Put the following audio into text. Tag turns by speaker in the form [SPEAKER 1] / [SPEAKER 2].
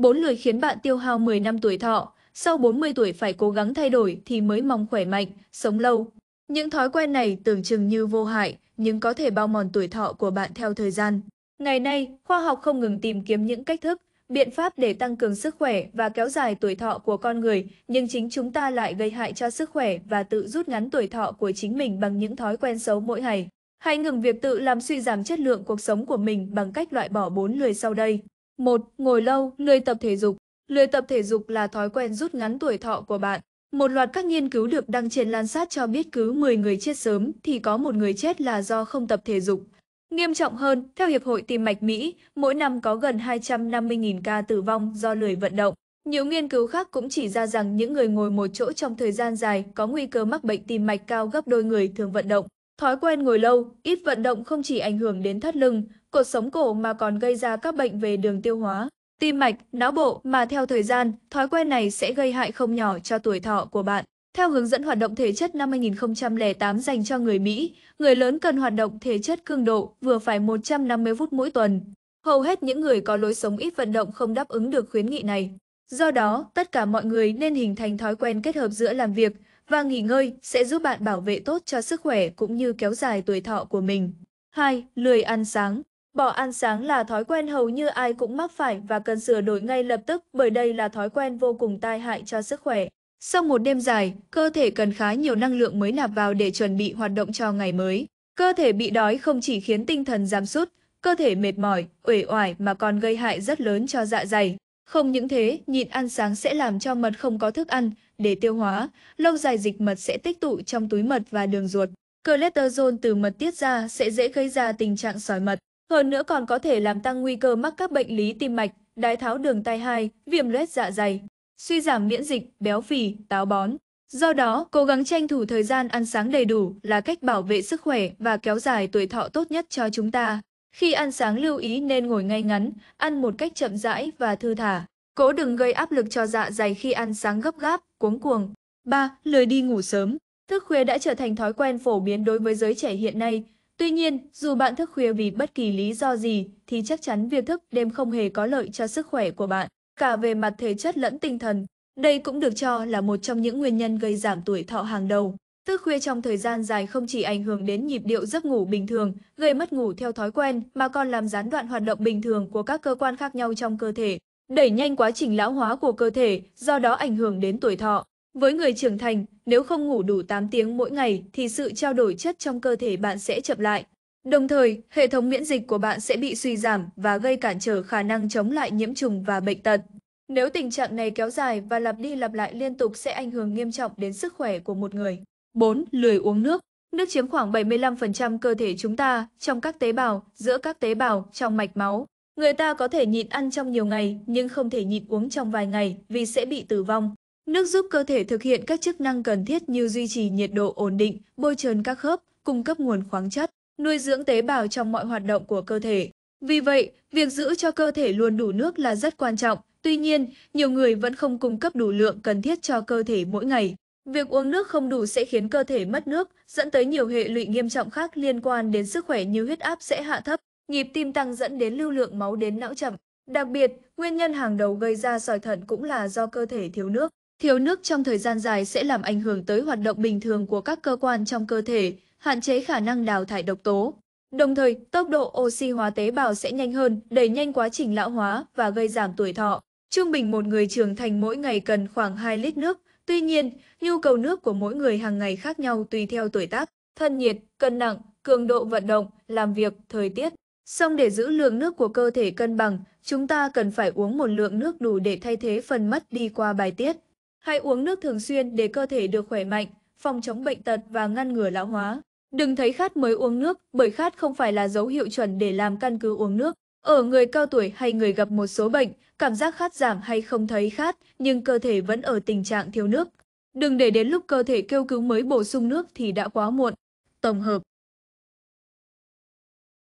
[SPEAKER 1] Bốn lười khiến bạn tiêu hao 10 năm tuổi thọ, sau 40 tuổi phải cố gắng thay đổi thì mới mong khỏe mạnh, sống lâu. Những thói quen này tưởng chừng như vô hại, nhưng có thể bao mòn tuổi thọ của bạn theo thời gian. Ngày nay, khoa học không ngừng tìm kiếm những cách thức, biện pháp để tăng cường sức khỏe và kéo dài tuổi thọ của con người, nhưng chính chúng ta lại gây hại cho sức khỏe và tự rút ngắn tuổi thọ của chính mình bằng những thói quen xấu mỗi ngày. Hãy ngừng việc tự làm suy giảm chất lượng cuộc sống của mình bằng cách loại bỏ bốn lười sau đây. 1. Ngồi lâu, lười tập thể dục. Lười tập thể dục là thói quen rút ngắn tuổi thọ của bạn. Một loạt các nghiên cứu được đăng trên sát cho biết cứ 10 người chết sớm thì có một người chết là do không tập thể dục. Nghiêm trọng hơn, theo Hiệp hội Tim mạch Mỹ, mỗi năm có gần 250.000 ca tử vong do lười vận động. Nhiều nghiên cứu khác cũng chỉ ra rằng những người ngồi một chỗ trong thời gian dài có nguy cơ mắc bệnh tim mạch cao gấp đôi người thường vận động. Thói quen ngồi lâu, ít vận động không chỉ ảnh hưởng đến thắt lưng cuộc sống cổ mà còn gây ra các bệnh về đường tiêu hóa, tim mạch, não bộ mà theo thời gian, thói quen này sẽ gây hại không nhỏ cho tuổi thọ của bạn. Theo hướng dẫn hoạt động thể chất năm 2008 dành cho người Mỹ, người lớn cần hoạt động thể chất cường độ vừa phải 150 phút mỗi tuần. Hầu hết những người có lối sống ít vận động không đáp ứng được khuyến nghị này. Do đó, tất cả mọi người nên hình thành thói quen kết hợp giữa làm việc và nghỉ ngơi sẽ giúp bạn bảo vệ tốt cho sức khỏe cũng như kéo dài tuổi thọ của mình. 2. Lười ăn sáng Bỏ ăn sáng là thói quen hầu như ai cũng mắc phải và cần sửa đổi ngay lập tức bởi đây là thói quen vô cùng tai hại cho sức khỏe. Sau một đêm dài, cơ thể cần khá nhiều năng lượng mới nạp vào để chuẩn bị hoạt động cho ngày mới. Cơ thể bị đói không chỉ khiến tinh thần giảm sút, cơ thể mệt mỏi, uể oải mà còn gây hại rất lớn cho dạ dày. Không những thế, nhịn ăn sáng sẽ làm cho mật không có thức ăn để tiêu hóa, lâu dài dịch mật sẽ tích tụ trong túi mật và đường ruột. Cholesterol từ mật tiết ra sẽ dễ gây ra tình trạng sỏi mật. Hơn nữa còn có thể làm tăng nguy cơ mắc các bệnh lý tim mạch, đái tháo đường tai 2, viêm loét dạ dày, suy giảm miễn dịch, béo phì, táo bón. Do đó, cố gắng tranh thủ thời gian ăn sáng đầy đủ là cách bảo vệ sức khỏe và kéo dài tuổi thọ tốt nhất cho chúng ta. Khi ăn sáng lưu ý nên ngồi ngay ngắn, ăn một cách chậm rãi và thư thả. Cố đừng gây áp lực cho dạ dày khi ăn sáng gấp gáp, cuống cuồng. 3. Lười đi ngủ sớm Thức khuya đã trở thành thói quen phổ biến đối với giới trẻ hiện nay, Tuy nhiên, dù bạn thức khuya vì bất kỳ lý do gì thì chắc chắn việc thức đêm không hề có lợi cho sức khỏe của bạn, cả về mặt thể chất lẫn tinh thần. Đây cũng được cho là một trong những nguyên nhân gây giảm tuổi thọ hàng đầu. Thức khuya trong thời gian dài không chỉ ảnh hưởng đến nhịp điệu giấc ngủ bình thường, gây mất ngủ theo thói quen mà còn làm gián đoạn hoạt động bình thường của các cơ quan khác nhau trong cơ thể, đẩy nhanh quá trình lão hóa của cơ thể, do đó ảnh hưởng đến tuổi thọ. Với người trưởng thành, nếu không ngủ đủ 8 tiếng mỗi ngày thì sự trao đổi chất trong cơ thể bạn sẽ chậm lại. Đồng thời, hệ thống miễn dịch của bạn sẽ bị suy giảm và gây cản trở khả năng chống lại nhiễm trùng và bệnh tật. Nếu tình trạng này kéo dài và lặp đi lặp lại liên tục sẽ ảnh hưởng nghiêm trọng đến sức khỏe của một người. 4. Lười uống nước Nước chiếm khoảng 75% cơ thể chúng ta, trong các tế bào, giữa các tế bào, trong mạch máu. Người ta có thể nhịn ăn trong nhiều ngày nhưng không thể nhịn uống trong vài ngày vì sẽ bị tử vong. Nước giúp cơ thể thực hiện các chức năng cần thiết như duy trì nhiệt độ ổn định, bôi trơn các khớp, cung cấp nguồn khoáng chất, nuôi dưỡng tế bào trong mọi hoạt động của cơ thể. Vì vậy, việc giữ cho cơ thể luôn đủ nước là rất quan trọng. Tuy nhiên, nhiều người vẫn không cung cấp đủ lượng cần thiết cho cơ thể mỗi ngày. Việc uống nước không đủ sẽ khiến cơ thể mất nước, dẫn tới nhiều hệ lụy nghiêm trọng khác liên quan đến sức khỏe như huyết áp sẽ hạ thấp, nhịp tim tăng dẫn đến lưu lượng máu đến não chậm. Đặc biệt, nguyên nhân hàng đầu gây ra sỏi thận cũng là do cơ thể thiếu nước. Thiếu nước trong thời gian dài sẽ làm ảnh hưởng tới hoạt động bình thường của các cơ quan trong cơ thể, hạn chế khả năng đào thải độc tố. Đồng thời, tốc độ oxy hóa tế bào sẽ nhanh hơn, đẩy nhanh quá trình lão hóa và gây giảm tuổi thọ. Trung bình một người trưởng thành mỗi ngày cần khoảng 2 lít nước. Tuy nhiên, nhu cầu nước của mỗi người hàng ngày khác nhau tùy theo tuổi tác, thân nhiệt, cân nặng, cường độ vận động, làm việc, thời tiết. Song để giữ lượng nước của cơ thể cân bằng, chúng ta cần phải uống một lượng nước đủ để thay thế phần mất đi qua bài tiết. Hãy uống nước thường xuyên để cơ thể được khỏe mạnh, phòng chống bệnh tật và ngăn ngừa lão hóa. Đừng thấy khát mới uống nước, bởi khát không phải là dấu hiệu chuẩn để làm căn cứ uống nước. Ở người cao tuổi hay người gặp một số bệnh, cảm giác khát giảm hay không thấy khát, nhưng cơ thể vẫn ở tình trạng thiếu nước. Đừng để đến lúc cơ thể kêu cứu mới bổ sung nước thì đã quá muộn. Tổng hợp